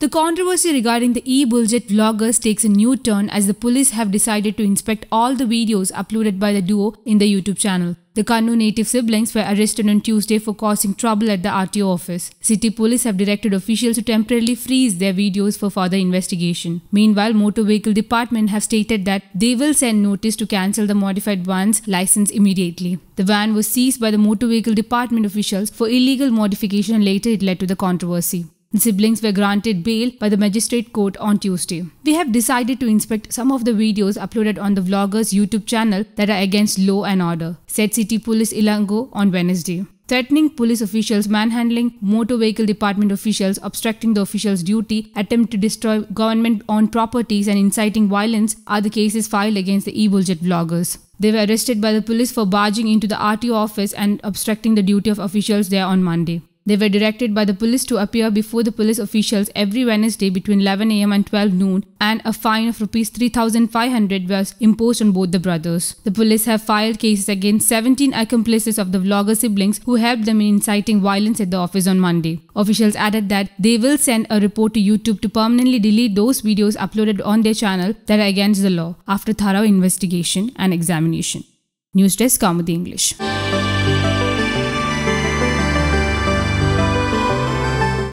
The controversy regarding the e-bullshit vloggers takes a new turn as the police have decided to inspect all the videos uploaded by the duo in the YouTube channel. The Kannur native siblings were arrested on Tuesday for causing trouble at the RTO office. City police have directed officials to temporarily freeze their videos for further investigation. Meanwhile, motor vehicle department have stated that they will send notice to cancel the modified van's license immediately. The van was seized by the motor vehicle department officials for illegal modification and later it led to the controversy. The siblings were granted bail by the magistrate court on Tuesday. We have decided to inspect some of the videos uploaded on the vlogger's YouTube channel that are against law and order, said City Police Ilango on Wednesday threatening police officials, manhandling motor vehicle department officials, obstructing the officials' duty, attempt to destroy government-owned properties and inciting violence are the cases filed against the e-bullshit vloggers. They were arrested by the police for barging into the RTO office and obstructing the duty of officials there on Monday. They were directed by the police to appear before the police officials every Wednesday between 11 am and 12 noon, and a fine of rupees 3,500 was imposed on both the brothers. The police have filed cases against 17 accomplices of the vlogger siblings who helped them in inciting violence at the office on Monday. Officials added that they will send a report to YouTube to permanently delete those videos uploaded on their channel that are against the law after thorough investigation and examination. News Desk Comedy English.